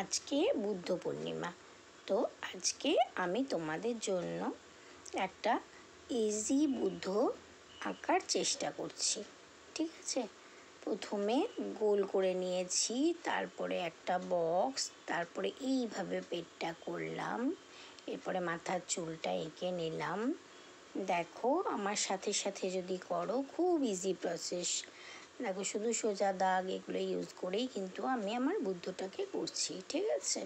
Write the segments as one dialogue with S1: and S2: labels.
S1: আজকে বুদ্ধ পূর্ণিমা তো আজকে আমি তোমাদের জন্য একটা ইজি বুদ্ধ আঁকার চেষ্টা করছি ঠিক আছে প্রথমে গোল করে নিয়েছি তারপরে একটা বক্স তারপরে এইভাবে পেটটা করলাম এরপরে মাথার চুলটা এঁকে নিলাম দেখো আমার সাথে সাথে যদি করো খুব ইজি প্রসেস দেখো শুধু সোজা দাগ এগুলো ইউজ করেই কিন্তু আমি আমার বুদ্ধটাকে করছি ঠিক আছে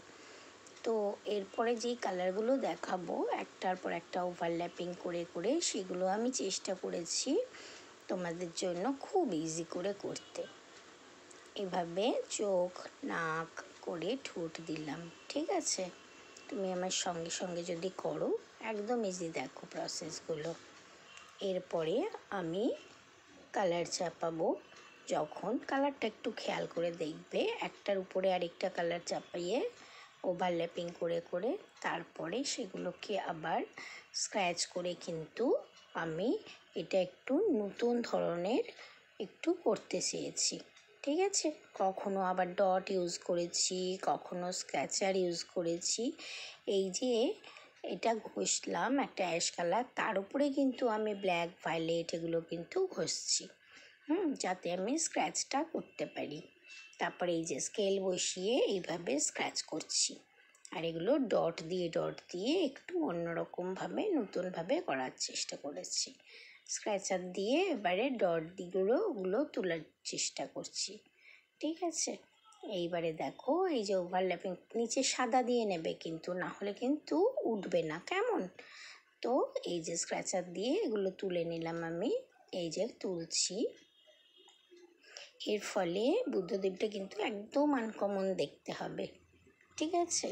S1: তো এরপরে যেই কালারগুলো দেখাবো একটার পর একটা ওভারল্যাপিং করে করে সেগুলো আমি চেষ্টা করেছি তোমাদের জন্য খুব ইজি করে করতে এভাবে চোখ নাক করে ঠোঁট দিলাম ঠিক আছে তুমি আমার সঙ্গে সঙ্গে যদি করো একদম ইজি দেখো প্রসেসগুলো এরপরে আমি কালার চাপাবো যখন কালারটা একটু খেয়াল করে দেখবে একটার উপরে আরেকটা কালার চাপাইয়ে ওভারল্যাপিং করে করে তারপরে সেগুলোকে আবার স্ক্র্যাচ করে কিন্তু আমি এটা একটু নতুন ধরনের একটু করতে চেয়েছি ঠিক আছে কখনো আবার ডট ইউজ করেছি কখনো স্ক্র্যাচার ইউজ করেছি এই যে এটা ঘষলাম একটা অ্যাশ কালার তার উপরে কিন্তু আমি ব্ল্যাক ভায়োলেট এগুলো কিন্তু ঘষছি হুম যাতে আমি স্ক্র্যাচটা করতে পারি তারপরে এই যে স্কেল বসিয়ে এইভাবে স্ক্র্যাচ করছি আর এগুলো ডট দিয়ে ডট দিয়ে একটু অন্যরকমভাবে নতুনভাবে করার চেষ্টা করেছি স্ক্র্যাচার দিয়ে এবারে ডট দিগুলো ওগুলো তোলার চেষ্টা করছি ঠিক আছে এইবারে দেখো এই যে ওভারল্যাপিং নিচে সাদা দিয়ে নেবে কিন্তু না হলে কিন্তু উঠবে না কেমন তো এই যে স্ক্র্যাচার দিয়ে এগুলো তুলে নিলাম আমি এই যে তুলছি এর ফলে বুদ্ধদেবটা কিন্তু একদম আনকমন দেখতে হবে ঠিক আছে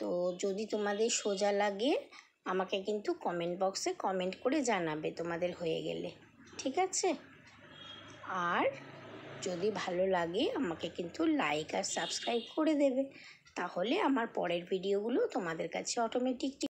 S1: তো যদি তোমাদের সোজা লাগে আমাকে কিন্তু কমেন্ট বক্সে কমেন্ট করে জানাবে তোমাদের হয়ে গেলে ঠিক আছে আর যদি ভালো লাগে আমাকে কিন্তু লাইক আর সাবস্ক্রাইব করে দেবে তাহলে আমার পরের ভিডিওগুলো তোমাদের কাছে অটোমেটিক